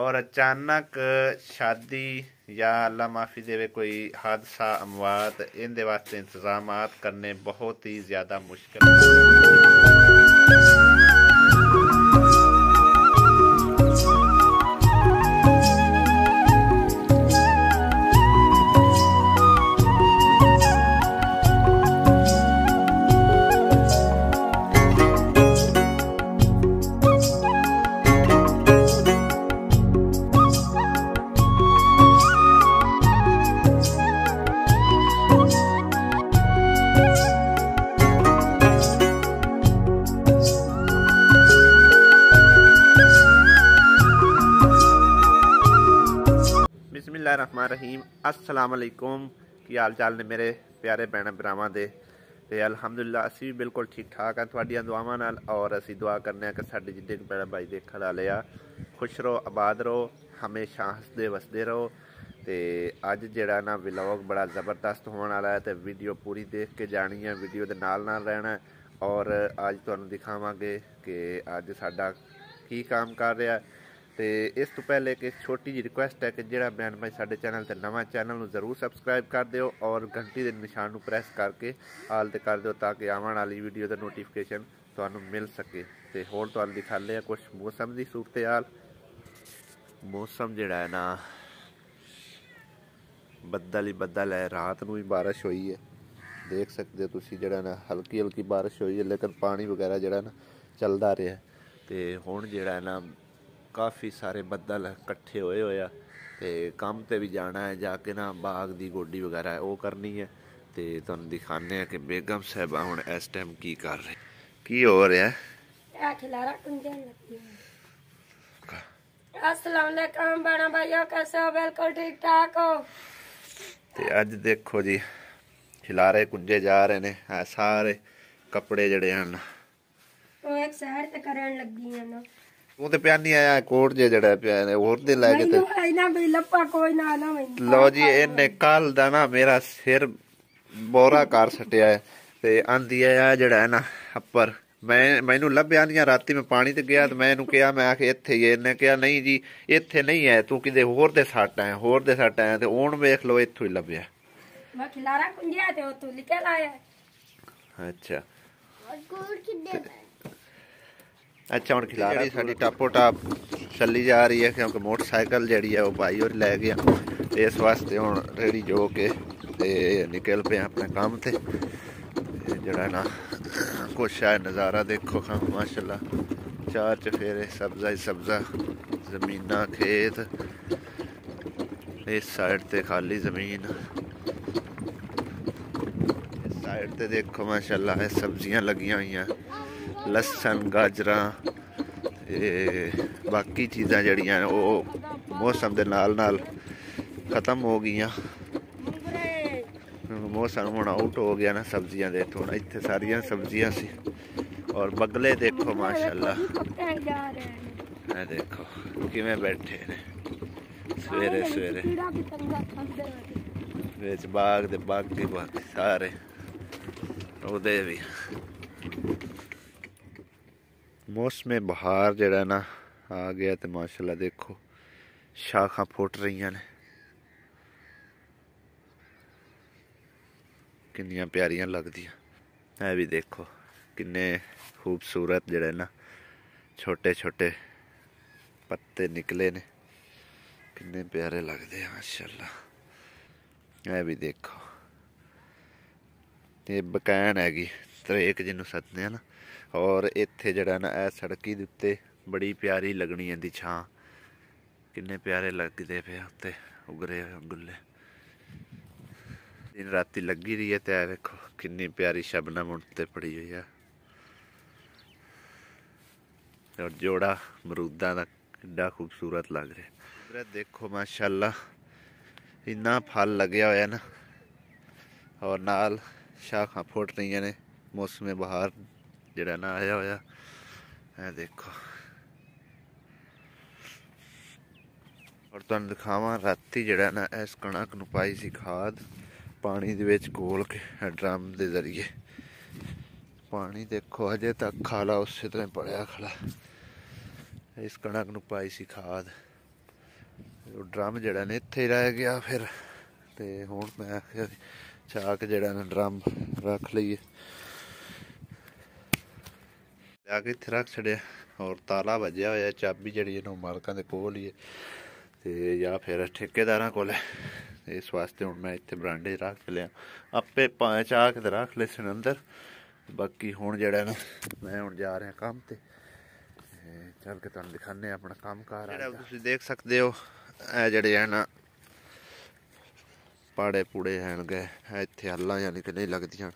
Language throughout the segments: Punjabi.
और अचानक शादी या अल्लाह माफी देवे कोई हादसा अमवात इन वास्ते इंतजाम करने बहुत ही ज़्यादा मुश्किल बिस्मिल्लाह रहीम अस्सलाम वालेकुम की हाल चाल ने मेरे प्यारे भैन भरावान दे अलहमदुल्ला असं भी बिल्कुल ठीक ठाक हाँ थोड़िया दुआवों नाल और असं दुआ करने कि साढ़े जिडे भैन भाई देख लाले आ खुश रहो आबाद रहो हमेशा हंसते वसते रहो तो अज जरा बिलॉग बड़ा जबरदस्त होने वाला है तो वीडियो पूरी देख के जानी है वीडियो के नाल रहना और अज तुम दिखावे कि अज सा की काम कर रहा है ਤੇ ਇਸ ਤੋਂ ਪਹਿਲੇ ਕਿ ਛੋਟੀ ਜੀ ਰਿਕੁਐਸਟ ਹੈ ਕਿ ਜਿਹੜਾ ਬ੍ਰਾਂਡ ਮੈਂ ਸਾਡੇ ਚੈਨਲ ਤੇ ਨਵਾਂ ਚੈਨਲ ਨੂੰ ਜ਼ਰੂਰ ਸਬਸਕ੍ਰਾਈਬ ਕਰ ਦਿਓ ਔਰ ਘੰਟੀ ਦੇ ਨਿਸ਼ਾਨ ਨੂੰ ਪ੍ਰੈਸ ਕਰਕੇ ਆਲ ਤੇ ਕਰ ਦਿਓ ਤਾਂ ਕਿ ਆਉਣ ਵਾਲੀ ਵੀਡੀਓ ਦਾ ਨੋਟੀਫਿਕੇਸ਼ਨ ਤੁਹਾਨੂੰ ਮਿਲ ਸਕੇ ਤੇ ਹੋਰ ਤੁਹਾਨੂੰ ਦਿਖਾ ਆ ਕੁਝ ਮੌਸਮ ਦੀ ਸੂਰਤ-ਹਾਲ ਮੌਸਮ ਜਿਹੜਾ ਹੈ ਨਾ ਬੱਦਲ ਹੀ ਬੱਦਲ ਹੈ ਰਾਤ ਨੂੰ ਵੀ بارش ਹੋਈ ਹੈ ਦੇਖ ਸਕਦੇ ਹੋ ਤੁਸੀਂ ਜਿਹੜਾ ਨਾ ਹਲਕੀ ਹਲਕੀ بارش ਹੋਈ ਹੈ ਲੇਕਿਨ ਪਾਣੀ ਵਗੈਰਾ ਜਿਹੜਾ ਨਾ ਚੱਲਦਾ ਰਿਹਾ ਤੇ ਹੁਣ ਜਿਹੜਾ ਨਾ ਕਾਫੀ ਸਾਰੇ ਬੱਦਲ ਇਕੱਠੇ ਹੋਏ ਹੋਇਆ ਤੇ ਕੰਮ ਤੇ ਵੀ ਜਾਣਾ ਹੈ ਜਾ ਕੇ ਨਾ ਬਾਗ ਦੀ ਗੋਡੀ ਵਗੈਰਾ ਉਹ ਕਰਨੀ ਹੈ ਤੇ ਤੁਹਾਨੂੰ ਦਿਖਾਣੇ ਆ ਕਿ ਬੇਗਮ ਸਾਹਿਬਾ ਹੁਣ ਇਸ ਟਾਈਮ ਕੀ ਕਰ ਰਹੇ ਕੀ ਹੋ ਰਿਹਾ ਆ ਖਿਲਾਰਾ ਕੁੰਜੇ ਲੱਗੀ ਅਸਲਾਮ ਅਲੈਕਮ ਬਾਣਾ ਭਾਈਓ ਕੈਸੇ ਹੋ ਬਿਲਕੁਲ ਠੀਕ ਠਾਕ ਹੋ ਤੇ ਅੱਜ ਦੇਖੋ ਜੀ ਖਿਲਾਰੇ ਕੁੰਜੇ ਜਾ ਰਹੇ ਨੇ ਆ ਸਾਰੇ ਕੱਪੜੇ ਜਿਹੜੇ ਹਨ ਉਹ ਇੱਕ ਸਹਿਰ ਤੇ ਕਰਨ ਲੱਗੀ ਨੇ ਉਹ ਤੇ ਪਿਆ ਨਹੀਂ ਆਇਆ ਕੋਟ ਜੇ ਜਿਹੜਾ ਪਿਆ ਨੇ ਹੋਰ ਦੇ ਲੈ ਕੇ ਤੇ ਇਹਨਾਂ ਵੀ ਲੱਪਾ ਕੋਈ ਨਾ ਨਾ ਲੋ ਜੀ ਇਹਨੇ ਕੱਲ ਦਾ ਨਾ ਮੇਰਾ ਸਿਰ ਬੋਰਾ ਕਰ ਸਟਿਆ ਹੈ ਤੇ ਆਂਦੀ ਆ ਜਿਹੜਾ ਨਾ ਅੱਪਰ ਮੈਂ ਮੈਨੂੰ ਲੱਭਿਆ ਨਹੀਂ ਰਾਤੀ ਮੈਂ ਪਾਣੀ ਤੇ ਗਿਆ ਤੇ ਮੈਂ ਇਹਨੂੰ ਕਿਹਾ ਮੈਂ ਆਖੇ ਇੱਥੇ ਇਹਨੇ ਕਿਹਾ ਨਹੀਂ ਜੀ ਇੱਥੇ ਨਹੀਂ ਹੈ ਤੂੰ ਕਿਤੇ ਹੋਰ ਦੇ ਸੱਟ ਆਇਆ ਹੋਰ ਦੇ ਸੱਟ ਆਇਆ ਤੇ ਹੁਣ ਵੇਖ ਲਓ ਇੱਥੋਂ ਹੀ ਲੱਭਿਆ ਮੈਂ ਖਿਲਾਰਾ ਕੁੰਡਿਆ ਤੇ ਉਹ ਤੂੰ ਲਿਕੇ ਲਾਇਆ ਅੱਛਾ ਗੁੜ ਕਿੱਡੇ अच्छा हम खिला रही सा टापो टाप चली जा रही है क्योंकि मोटरसाइकिल जी भाई और लै गया इस वास्ते हम रेड़ी जो के निकल पे अपने काम से जड़ा ना कुछ है नज़ारा देखो खा माशाला चार चफेरे सब्जा ही सब्जा जमीन खेत इस साइड से खाली जमीन इस साइड से देखो माशाला सब्जियां लगिया हुई ਲਸਣ ਗਾਜਰਾਂ ਇਹ ਬਾਕੀ ਚੀਜ਼ਾਂ ਜਿਹੜੀਆਂ ਉਹ ਮੌਸਮ ਦੇ ਨਾਲ ਨਾਲ ਖਤਮ ਹੋ ਗਈਆਂ ਮੌਸਮ ਹੁਣ ਆਊਟ ਹੋ ਗਿਆ ਨਾ ਸਬਜ਼ੀਆਂ ਦੇ ਥੋੜਾ ਇੱਥੇ ਸਾਰੀਆਂ ਸਬਜ਼ੀਆਂ ਸੀ ਔਰ ਬਗਲੇ ਦੇਖੋ ਮਾਸ਼ਾਅੱਲਾ ਇਹ ਦੇਖੋ ਕਿਵੇਂ ਬੈਠੇ ਨੇ ਸਵੇਰੇ ਸਵੇਰੇ ਵਿੱਚ ਬਾਗ ਦੇ ਬਾਗ ਦੇ ਬਾਗ ਸਾਰੇ ਉਹਦੇ ਵੀ ਮੌਸਮੇ ਬਹਾਰ ਜਿਹੜਾ ਨਾ ਆ ਗਿਆ ਤੇ ਮਾਸ਼ਾਅੱਲਾ ਦੇਖੋ ਸ਼ਾਖਾਂ ਫੁੱਟ ਰਹੀਆਂ ਨੇ ਕਿੰਨੀਆਂ ਪਿਆਰੀਆਂ ਲੱਗਦੀਆਂ ਐ ਵੀ ਦੇਖੋ ਕਿੰਨੇ ਖੂਬਸੂਰਤ ਜਿਹੜਾ ਨਾ ਛੋਟੇ ਛੋਟੇ ਪੱਤੇ ਨਿਕਲੇ ਨੇ ਕਿੰਨੇ ਪਿਆਰੇ ਲੱਗਦੇ ਆ ਮਾਸ਼ਾਅੱਲਾ ਐ ਵੀ ਦੇਖੋ ਤੇ ਬਕੈਨ ਹੈਗੀ ਤਰੇਕ ਜਿਹਨੂੰ ਸੱਦਦੇ ਹਨ ਔਰ ਇੱਥੇ ਜਿਹੜਾ ਨਾ ਇਹ ਸੜਕੀ ਦੇ ਉੱਤੇ ਬੜੀ ਪਿਆਰੀ ਲੱਗਣੀ ਇਹਦੀ ਛਾਂ ਕਿੰਨੇ ਪਿਆਰੇ ਲੱਗਦੇ ਪਏ ਉੱਤੇ ਉਗਰੇ ਗੁੱਲੇ ਦਿਨ ਰਾਤੀ ਲੱਗੀ ਰਹੀ ਹੈ ਤੇ ਆ ਵੇਖੋ ਕਿੰਨੀ ਪਿਆਰੀ ਸ਼ਬਨਮ ਉੱਤੇ ਪੜੀ ਹੋਈ ਆ ਔਰ ਜੋੜਾ ਮਰੂਦਾਂ ਦਾ ਕਿੰਨਾ ਖੂਬਸੂਰਤ ਲੱਗ ਰਿਹਾ ਕੁਦਰਤ ਦੇਖੋ ਮਾਸ਼ਾਅੱਲਾ ਇੰਨਾ ਫਲ ਲੱਗਿਆ ਹੋਇਆ ਨਾ ਔਰ ਨਾਲ ਸ਼ਾਖਾਂ ਫੁੱਟ ਰਹੀਆਂ ਨੇ ਮੌਸਮੇ ਬਹਾਰ ਜਿਹੜਾ ਨਾ ਆਇਆ ਹੋਇਆ ਇਹ ਦੇਖੋ ਔਰ ਤੁਹਾਨੂੰ ਦਿਖਾਵਾਂ ਰਾਤੀ ਜਿਹੜਾ ਨਾ ਇਸ ਕਣਕ ਨੂੰ ਪਾਈ ਸੀ ਖਾਦ ਪਾਣੀ ਦੇ ਵਿੱਚ ਘੋਲ ਕੇ ਡਰਮ ਦੇ ਜ਼ਰੀਏ ਪਾਣੀ ਦੇਖੋ ਅਜੇ ਤੱਕ ਖਾਲਾ ਉਸੇ ਤਰ੍ਹਾਂ ਪੜਿਆ ਖੜਾ ਇਸ ਕਣਕ ਨੂੰ ਪਾਈ ਸੀ ਖਾਦ ਉਹ ਡਰਮ ਜਿਹੜਾ ਨੇ ਇੱਥੇ ਰਹਿ ਗਿਆ ਫਿਰ ਤੇ ਹੁਣ ਮੈਂ ਆਖਿਆ ਚਾਕ ਜਿਹੜਾ ਨਾ ਡਰਮ ਰੱਖ ਲਈਏ ਆ ਕੇ ਇੱਥੇ ਰੱਖ ਛੜਿਆ ਔਰ ਤਾਲਾ ਵੱਜਿਆ ਹੋਇਆ ਚਾਬੀ ਜਿਹੜੀ ਇਹਨੂੰ ਮਾਲਕਾਂ ਦੇ ਕੋਲ ਹੀ ਹੈ ਤੇ ਜਾਂ ਫਿਰ ਠੇਕੇਦਾਰਾਂ ਕੋਲ ਹੈ ਇਸ ਵਾਸਤੇ ਹੁਣ ਮੈਂ ਇੱਥੇ ਬਰਾਂਡੇ ਰੱਖ ਲਿਆ ਆਪੇ ਪਾਂਚ ਆ ਕੇ ਰੱਖ ਲੈ ਸਨ ਅੰਦਰ ਬਾਕੀ ਹੁਣ ਜਿਹੜਾ ਨਾ ਮੈਂ ਹੁਣ ਜਾ ਰਿਹਾ ਕੰਮ ਤੇ ਚੱਲ ਕੇ ਤੁਹਾਨੂੰ ਦਿਖਾਣੇ ਆਪਣਾ ਕੰਮ ਕਾਰ ਜਿਹੜਾ ਤੁਸੀਂ ਦੇਖ ਸਕਦੇ ਹੋ ਇਹ ਜਿਹੜੇ ਹਨ ਪਾੜੇ ਪੂੜੇ ਹਨਗੇ ਇੱਥੇ ਹੱਲਾਂ ਜਾਂ ਨਹੀਂ ਲੱਗਦੀਆਂ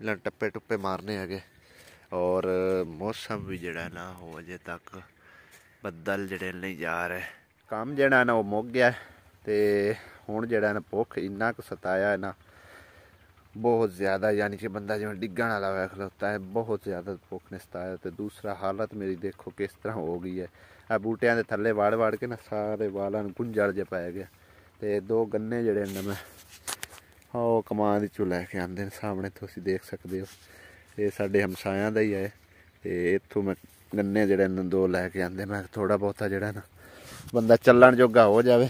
ਇਹਨਾਂ ਟੱਪੇ ਟੁੱਪੇ ਮਾਰਨੇ ਹੈਗੇ ਔਰ ਮੌਸਮ ਵੀ ਜਿਹੜਾ ਨਾ ਹੋ ਅਜੇ ਤੱਕ ਬੱਦਲ ਜਿਹੜੇ ਨਹੀਂ ਜਾ ਰਹੇ ਕੰਮ ਜਿਹੜਾ ਨਾ ਉਹ ਮੁੱਕ ਗਿਆ ਤੇ ਹੁਣ ਜਿਹੜਾ ਨਾ ਭੁੱਖ ਇੰਨਾ ਕੁ ਸਤਾਇਆ ਨਾ ਬਹੁਤ ਜ਼ਿਆਦਾ ਯਾਨੀ ਕਿ ਬੰਦਾ ਜਿਵੇਂ ਡਿੱਗਣ ਵਾਲਾ ਵੇਖ ਖਲੋਤਾ ਹੈ ਬਹੁਤ ਜ਼ਿਆਦਾ ਭੁੱਖ ਨੇ ਸਤਾਇਆ ਤੇ ਦੂਸਰਾ ਹਾਲਤ ਮੇਰੀ ਦੇਖੋ ਕਿਸ ਤਰ੍ਹਾਂ ਹੋ ਗਈ ਹੈ ਆ ਬੂਟਿਆਂ ਦੇ ਥੱਲੇ ਵਾੜ ਵਾੜ ਕੇ ਨਾ ਸਾਰੇ ਵਾਲਾਂ ਨੂੰ ਗੁੰਝੜ ਜੇ ਪੈ ਗਿਆ ਤੇ ਦੋ ਗੰਨੇ ਜਿਹੜੇ ਨੇ ਮੈਂ ਉਹ ਕਮਾਂ ਦੀ ਚੁ ਲੈ ਕੇ ਆਂਦੇ ਨੇ ਸਾਹਮਣੇ ਤੁਸੀਂ ਦੇਖ ਸਕਦੇ ਹੋ ਇਹ ਸਾਡੇ ਹਮਸਾਇਆਂ ਦਾ ਹੀ ਹੈ ਤੇ ਇੱਥੋਂ ਮੈਂ ਗੰਨੇ ਜਿਹੜੇ ਨੇ ਦੋ ਲੈ ਕੇ ਆਂਦੇ ਮੈਂ ਥੋੜਾ ਬਹੁਤਾ ਜਿਹੜਾ ਨਾ ਬੰਦਾ ਚੱਲਣ ਜੋਗਾ ਹੋ ਜਾਵੇ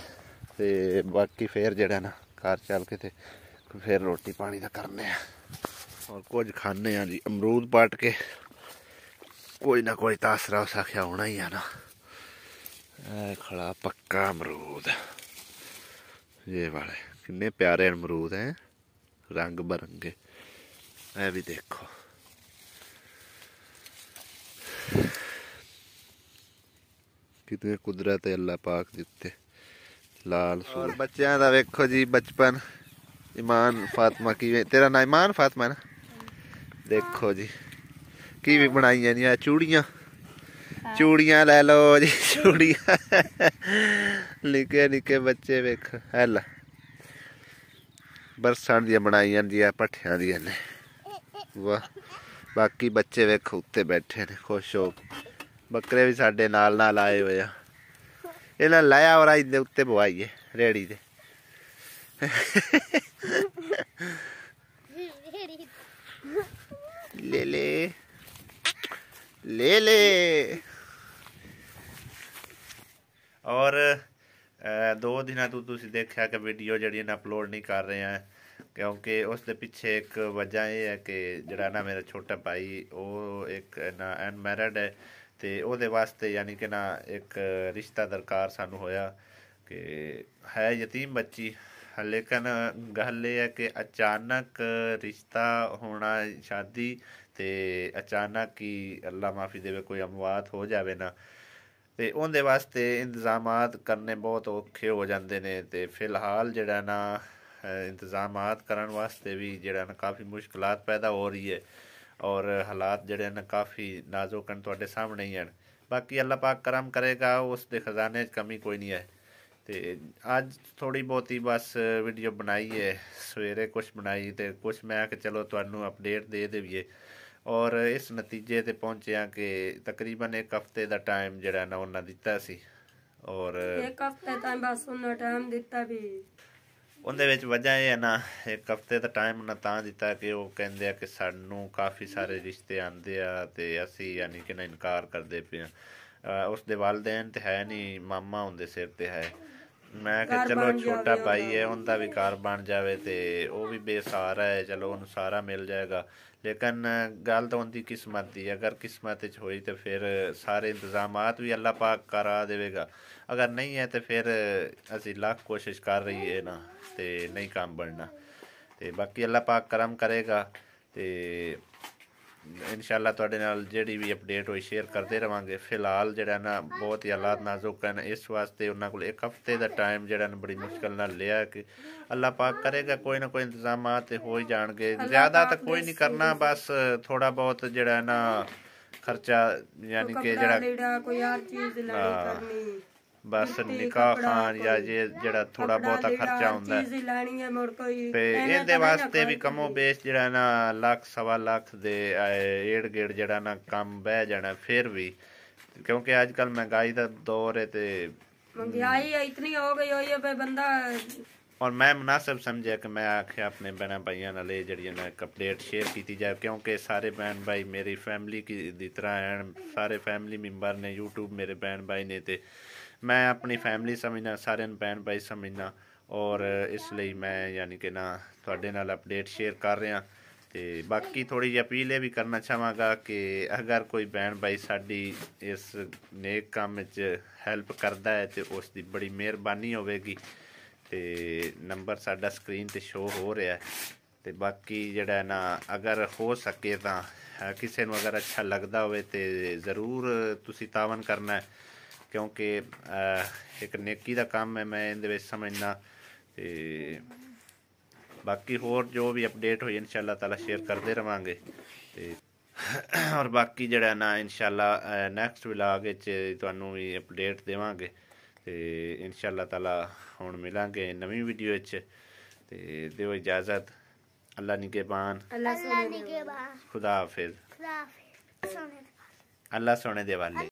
ਤੇ ਬਾਕੀ ਫੇਰ ਜਿਹੜਾ ਨਾ ਘਰ ਚੱਲ ਕੇ ਤੇ ਫੇਰ ਰੋਟੀ ਪਾਣੀ ਦਾ ਕਰਨੇ ਆ ਔਰ ਕੁਝ ਖਾਣੇ ਆ ਜੀ ਅਮਰੂਦ ਪਾਟ ਕੇ ਕੋਈ ਨਾ ਕੋਈ ਤਾਸਰਾ ਸਾਖਿਆ ਹੋਣਾ ਹੀ ਆ ਨਾ ਇਹ ਖੜਾ ਪੱਕਾ ਅਮਰੂਦ ਇਹ ਵਾਲੇ ਕਿੰਨੇ ਪਿਆਰੇ ਅਮਰੂਦ ਹੈ ਰੰਗ ਬਰੰਗੇ ਐ ਵੀ ਦੇਖੋ ਕਿਤੇ ਕੁਦਰਤ ਹੈ ਅੱਲਾ ਪਾਕ ਦੇ ਉੱਤੇ ਲਾਲ ਸੂਰ ਬੱਚਿਆਂ ਦਾ ਵੇਖੋ ਜੀ ਬਚਪਨ ਇਮਾਨ ਫਾਤਮਾ ਕੀ ਤੇਰਾ ਨਾਮ ਇਮਾਨ ਫਾਤਮਾ ਨਾ ਦੇਖੋ ਜੀ ਕੀ ਵੀ ਬਣਾਈਆਂ ਨੇ ਆ ਚੂੜੀਆਂ ਚੂੜੀਆਂ ਲੈ ਲਓ ਜੀ ਚੂੜੀਆਂ ਨਿੱਕੇ ਨਿੱਕੇ ਬੱਚੇ ਵੇਖ ਹੈ ਲੈ ਬਰਸਾਂ ਦੀਆਂ ਬਣਾਈਆਂ ਦੀਆਂ ਪੱਠਿਆਂ ਦੀਆਂ ਨੇ ਵਾਹ बाकी बच्चे वेख उत्ते बैठे ने खुश हो बकरे भी साढ़े नाल नाल आए हुए इन्ह लाया और इन्हें उत्ते बुआइए रेड़ी दे ले ले ले ले और ਦੋ ਦਿਨਾਂ ਤੋਂ ਤੁਸੀਂ ਦੇਖਿਆ ਕਿ ਵੀਡੀਓ ਜਿਹੜੀਆਂ ਨਾ ਅਪਲੋਡ ਨਹੀਂ ਕਰ ਰਹੇ ਆ ਕਿਉਂਕਿ ਉਸ ਦੇ ਪਿੱਛੇ ਇੱਕ ਵਜ੍ਹਾ ਇਹ ਹੈ ਕਿ ਜਿਹੜਾ ਨਾ ਮੇਰਾ ਛੋਟਾ ਭਾਈ ਉਹ ਇੱਕ ਨਾ ਅਨਮੈਰਿਡ ਹੈ ਤੇ ਉਹਦੇ ਵਾਸਤੇ ਯਾਨੀ ਕਿ ਨਾ ਇੱਕ ਰਿਸ਼ਤਾ ਦਰਕਾਰ ਸਾਨੂੰ ਹੋਇਆ ਕਿ ਹੈ ਯਤੀਮ ਬੱਚੀ ਲੇਕਿਨ ਗੱਲ ਇਹ ਹੈ ਕਿ ਅਚਾਨਕ ਰਿਸ਼ਤਾ ਹੋਣਾ ਸ਼ਾਦੀ ਤੇ ਅਚਾਨਕ ਹੀ ਅੱਲਾ ਮਾਫੀ ਦੇਵੇ ਕੋਈ ਅਮਵਾਤ ਹੋ ਜਾਵੇ ਨਾ ਤੇ ਉਹਦੇ ਵਾਸਤੇ ਇੰਤਜ਼ਾਮਾਤ ਕਰਨੇ ਬਹੁਤ ਔਖੇ ਹੋ ਜਾਂਦੇ ਨੇ ਤੇ ਫਿਲਹਾਲ ਜਿਹੜਾ ਨਾ ਇੰਤਜ਼ਾਮਾਤ ਕਰਨ ਵਾਸਤੇ ਵੀ ਜਿਹੜਾ ਨਾ ਕਾਫੀ ਮੁਸ਼ਕਲਾਂ ਪੈਦਾ ਹੋ ਰਹੀ ਹੈ ਔਰ ਹਾਲਾਤ ਜਿਹੜੇ ਨੇ ਕਾਫੀ ਨਾਜ਼ੁਕ ਹਨ ਤੁਹਾਡੇ ਸਾਹਮਣੇ ਹੀ ਹਨ ਬਾਕੀ ਅੱਲਾਹ ਪਾਕ ਕਰਮ ਕਰੇਗਾ ਉਸ ਦੇ ਖਜ਼ਾਨੇ 'ਚ ਕਮੀ ਕੋਈ ਨਹੀਂ ਹੈ ਤੇ ਅੱਜ ਥੋੜੀ ਬਹੁਤੀ ਬਸ ਵੀਡੀਓ ਬਣਾਈ ਹੈ ਸਵੇਰੇ ਕੁਝ ਬਣਾਈ ਤੇ ਕੁਝ ਮੈਂ ਕਿ ਚਲੋ ਤੁਹਾਨੂੰ ਅਪਡੇਟ ਦੇ ਦੇਵੀਏ ਔਰ ਇਸ ਨਤੀਜੇ ਤੇ ਪਹੁੰਚਿਆ ਕਿ ਤਕਰੀਬਨ ਇੱਕ ਹਫ਼ਤੇ ਦਾ ਟਾਈਮ ਜਿਹੜਾ ਨਾ ਉਹਨਾਂ ਦਿੱਤਾ ਸੀ ਔਰ ਇੱਕ ਹਫ਼ਤੇ ਤਾਂ ਬਸ ਉਹਨਾਂ ਟਾਈਮ ਦਿੱਤਾ ਵੀ ਉਹਦੇ ਵਿੱਚ ਵਜ੍ਹਾ ਇਹ ਹੈ ਨਾ ਇੱਕ ਹਫ਼ਤੇ ਦਾ ਟਾਈਮ ਨਾ ਤਾਂ ਦਿੱਤਾ ਕਿ ਉਹ ਕਹਿੰਦੇ ਆ ਕਿ ਸਾਨੂੰ ਕਾਫੀ ਸਾਰੇ ਰਿਸ਼ਤੇ ਆਂਦੇ ਆ ਤੇ ਅਸੀਂ ਯਾਨੀ ਕਿ ਨਾ ਇਨਕਾਰ ਕਰਦੇ ਪਏ ਆ ਉਸ ਦੇ ਵਾਲਦੈਨ ਤੇ ਹੈ ਨਹੀਂ ਮਾਮਾ ਹੁੰਦੇ ਸਿਰ ਤੇ ਹੈ ਮੈਂ ਕਿ ਚਲੋ ਛੋਟਾ ਭਾਈ ਹੈ ਉਹਦਾ ਵੀ ਕਾਰ ਬਣ ਜਾਵੇ ਤੇ ਉਹ ਵੀ ਬੇਸਾਰਾ ਹੈ ਚਲੋ ਉਹਨੂੰ ਸਾਰਾ ਮਿਲ ਜਾਏਗਾ ਲੇਕਿਨ ਗੱਲ ਤਾਂ ਉਹਦੀ ਕਿਸਮਤ ਦੀ ਅਗਰ ਕਿਸਮਤ 'ਚ ਹੋਈ ਤਾਂ ਫਿਰ ਸਾਰੇ ਇੰਤਜ਼ਾਮਾਤ ਵੀ ਅੱਲਾਹ ਪਾਕ ਕਰਾ ਦੇਵੇਗਾ ਅਗਰ ਨਹੀਂ ਹੈ ਤਾਂ ਫਿਰ ਅਸੀਂ ਲੱਖ ਕੋਸ਼ਿਸ਼ ਕਰ ਰਹੀ ਹੈ ਨਾ ਤੇ ਨਹੀਂ ਕੰਮ ਬਣਨਾ ਤੇ ਬਾਕੀ ਅੱਲਾਹ ਪਾਕ ਕਰਮ ਕਰੇਗਾ ਤੇ ਇਨਸ਼ਾਅੱਲਾ ਤੁਹਾਡੇ ਨਾਲ ਜਿਹੜੀ ਵੀ ਅਪਡੇਟ ਹੋਈ ਸ਼ੇਅਰ ਕਰਦੇ ਰਵਾਂਗੇ ਫਿਲਹਾਲ ਜਿਹੜਾ ਨਾ ਬਹੁਤ ਹੀ ਹਾਲਾਤ ਨਾਜ਼ੁਕ ਹਨ ਇਸ ਵਾਸਤੇ ਉਹਨਾਂ ਕੋਲ ਇੱਕ ਹਫਤੇ ਦਾ ਟਾਈਮ ਜਿਹੜਾ ਨਾ ਬੜੀ ਮੁਸ਼ਕਲ ਨਾਲ ਲਿਆ ਕਿ ਅੱਲਾਹ ਪਾਕ ਕਰੇਗਾ ਕੋਈ ਨਾ ਕੋਈ ਇੰਤਜ਼ਾਮਾਂ ਤੇ ਹੋ ਹੀ ਜਾਣਗੇ ਜ਼ਿਆਦਾ ਤਾਂ ਕੋਈ ਨਹੀਂ ਕਰਨਾ ਬਸ ਥੋੜਾ ਬਹੁਤ ਜਿਹੜਾ ਨਾ ਖਰਚਾ ਯਾਨੀ ਕਿ ਜਿਹੜਾ ਕੋਈ ਹਰ ਚੀਜ਼ ਲੈਣੀ ਕਰਨੀ ਬਸ ਨਿਕਾਹ ਖਾਨ ਜਾਂ ਜੇ ਜਿਹੜਾ ਥੋੜਾ ਬਹੁਤਾ ਖਰਚਾ ਹੁੰਦਾ ਤੇ ਇਹਦੇ ਵਾਸਤੇ ਵੀ ਕਮੋ ਬੇਸ ਜਿਹੜਾ ਨਾ ਲੱਖ ਸਵਾ ਲੱਖ ਦੇ ਏੜ ਗੇੜ ਜਿਹੜਾ ਨਾ ਕੰਮ ਬਹਿ ਜਾਣਾ ਫਿਰ ਵੀ ਕਿਉਂਕਿ ਅੱਜ ਕੱਲ ਮਹਿੰਗਾਈ ਦਾ ਦੌਰ ਹੈ ਤੇ ਮਹਿੰਗਾਈ ਇਤਨੀ ਹੋ ਗਈ ਹੋਈ ਹੈ ਬੰਦਾ ਔਰ ਮੈਂ ਮناسب ਸਮਝਿਆ ਕਿ ਮੈਂ ਆਖਿਆ ਆਪਣੇ ਬਹਿਣਾ ਭਾਈਆਂ ਨਾਲ ਇਹ ਜਿਹੜੀ ਨਾ ਕਪਲੇਟ ਸ਼ੇਅਰ ਕੀਤੀ ਜਾਵੇ ਕਿਉਂਕਿ ਸਾਰੇ ਬਹਿਣ ਭਾਈ ਮੇਰੀ ਫੈਮਿਲੀ ਦੀ ਤਰ੍ਹਾਂ ਹਨ ਸਾਰੇ ਫੈਮਿਲੀ ਮੈਂਬਰ ਨੇ YouTube ਮੇਰੇ ਬਹਿਣ ਭਾਈ ਨੇ ਤੇ ਮੈਂ ਆਪਣੀ ਫੈਮਿਲੀ ਸਮਝਣਾ ਸਾਰਿਆਂ ਨੂੰ ਭੈਣ ਭਾਈ ਸਮਝਣਾ ਔਰ ਇਸ ਲਈ ਮੈਂ ਯਾਨੀ ਕਿ ਨਾ ਤੁਹਾਡੇ ਨਾਲ ਅਪਡੇਟ ਸ਼ੇਅਰ ਕਰ ਰਿਹਾ ਤੇ ਬਾਕੀ ਥੋੜੀ ਜਿਹੀ ਅਪੀਲ ਇਹ ਵੀ ਕਰਨਾ ਚਾਹਾਂਗਾ ਕਿ ਅਗਰ ਕੋਈ ਭੈਣ ਭਾਈ ਸਾਡੀ ਇਸ ਨੇਕ ਕੰਮ ਵਿੱਚ ਹੈਲਪ ਕਰਦਾ ਹੈ ਤੇ ਉਸ ਦੀ ਬੜੀ ਮਿਹਰਬਾਨੀ ਹੋਵੇਗੀ ਤੇ ਨੰਬਰ ਸਾਡਾ ਸਕਰੀਨ ਤੇ ਸ਼ੋ ਹੋ ਰਿਹਾ ਹੈ ਤੇ ਬਾਕੀ ਜਿਹੜਾ ਨਾ ਅਗਰ ਹੋ ਸਕੇ ਤਾਂ ਕਿਸੇ ਨੂੰ ਅਗਰ ਅੱਛਾ ਲੱਗਦਾ ਹੋਵੇ ਤੇ ਜ਼ਰੂਰ ਤੁਸੀਂ ਤਾਵਨ ਕਰਨਾ ਹੈ ਕਿਉਂਕਿ ਇੱਕ ਨੇਕੀ ਦਾ ਕੰਮ ਹੈ ਮੈਂ ਇਹਦੇ ਵਿੱਚ ਸਮਝਣਾ ਤੇ ਬਾਕੀ ਹੋਰ ਜੋ ਵੀ ਅਪਡੇਟ ਹੋਈ ਇਨਸ਼ਾਅੱਲਾ ਤਾਲਾ ਸ਼ੇਅਰ ਕਰਦੇ ਰਵਾਂਗੇ ਤੇ ਔਰ ਬਾਕੀ ਜਿਹੜਾ ਨਾ ਇਨਸ਼ਾਅੱਲਾ ਨੈਕਸਟ ਵਲੌਗ ਵਿੱਚ ਤੁਹਾਨੂੰ ਵੀ ਅਪਡੇਟ ਦੇਵਾਂਗੇ ਤੇ ਇਨਸ਼ਾਅੱਲਾ ਤਾਲਾ ਹੁਣ ਮਿਲਾਂਗੇ ਨਵੀਂ ਵੀਡੀਓ ਵਿੱਚ ਤੇ ਦਿਓ ਇਜਾਜ਼ਤ ਅੱਲਾ ਨਿਗਹਿਬਾਨ ਅੱਲਾ ਨਿਗਹਿਬਾਨ ਖੁਦਾ ਹਾਫਿਜ਼ ਖੁਦਾ ਹਾਫਿਜ਼ ਅੱਲਾ ਸੋਨੇ ਦੇ ਵਾਲੇ